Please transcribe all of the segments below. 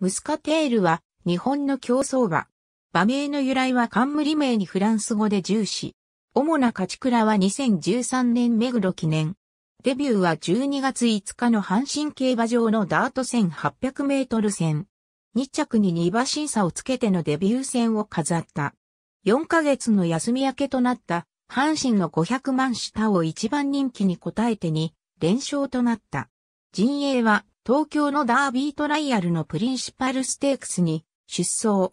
ムスカテールは日本の競争馬。馬名の由来は冠名にフランス語で重視。主な勝ち倉は2013年目黒記念。デビューは12月5日の阪神競馬場のダート1800メートル戦。2着に2馬審査をつけてのデビュー戦を飾った。4ヶ月の休み明けとなった阪神の500万下を一番人気に応えてに連勝となった。陣営は東京のダービートライアルのプリンシパルステークスに出走。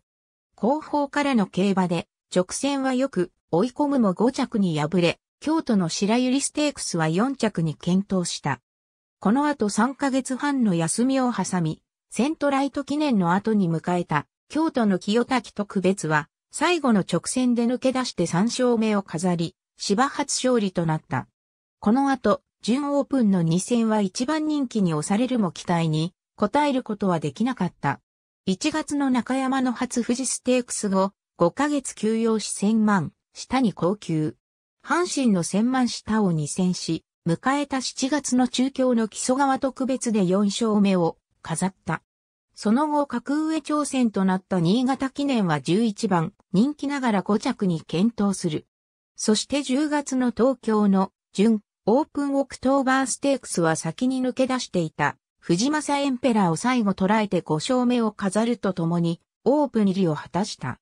後方からの競馬で、直線はよく追い込むも5着に敗れ、京都の白百合ステークスは4着に検討した。この後3ヶ月半の休みを挟み、セントライト記念の後に迎えた京都の清滝特別は、最後の直線で抜け出して3勝目を飾り、芝初勝利となった。この後、準オープンの2戦は一番人気に押されるも期待に応えることはできなかった。1月の中山の初富士ステークス後、5ヶ月休養し1000万、下に高級。阪神の1000万下を2戦し、迎えた7月の中京の木曽川特別で4勝目を飾った。その後格上挑戦となった新潟記念は11番、人気ながら5着に検討する。そして10月の東京の準オープンオクトーバーステークスは先に抜け出していた、藤正エンペラーを最後捉えて5勝目を飾るとともに、オープン入りを果たした。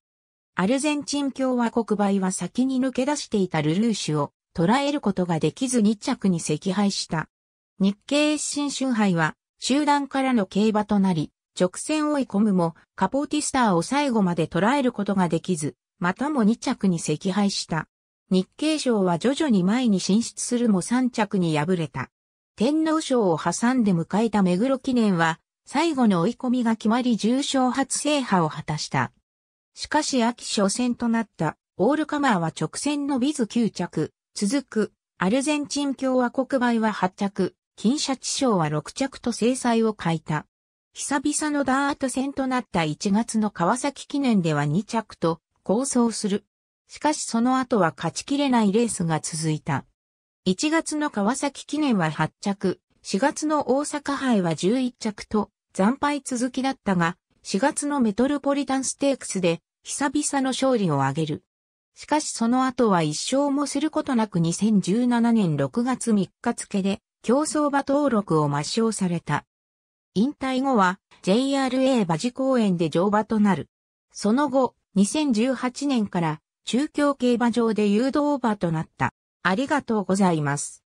アルゼンチン共和国倍は先に抜け出していたルルーシュを捉えることができず2着に惜敗した。日経新春杯は集団からの競馬となり、直線追い込むもカポーティスターを最後まで捉えることができず、またも2着に惜敗した。日経賞は徐々に前に進出するも3着に敗れた。天皇賞を挟んで迎えた目黒記念は、最後の追い込みが決まり重賞初制覇を果たした。しかし秋初戦となったオールカマーは直線のビズ9着、続くアルゼンチン共和国梅は8着、金シャチ賞は6着と制裁を欠いた。久々のダート戦となった1月の川崎記念では2着と構想する。しかしその後は勝ちきれないレースが続いた。1月の川崎記念は8着、4月の大阪杯は11着と惨敗続きだったが、4月のメトルポリタンステークスで久々の勝利を挙げる。しかしその後は一勝もすることなく2017年6月3日付で競争馬登録を抹消された。引退後は JRA 馬事公園で乗馬となる。その後、2018年から中京競馬場で誘導馬となった。ありがとうございます。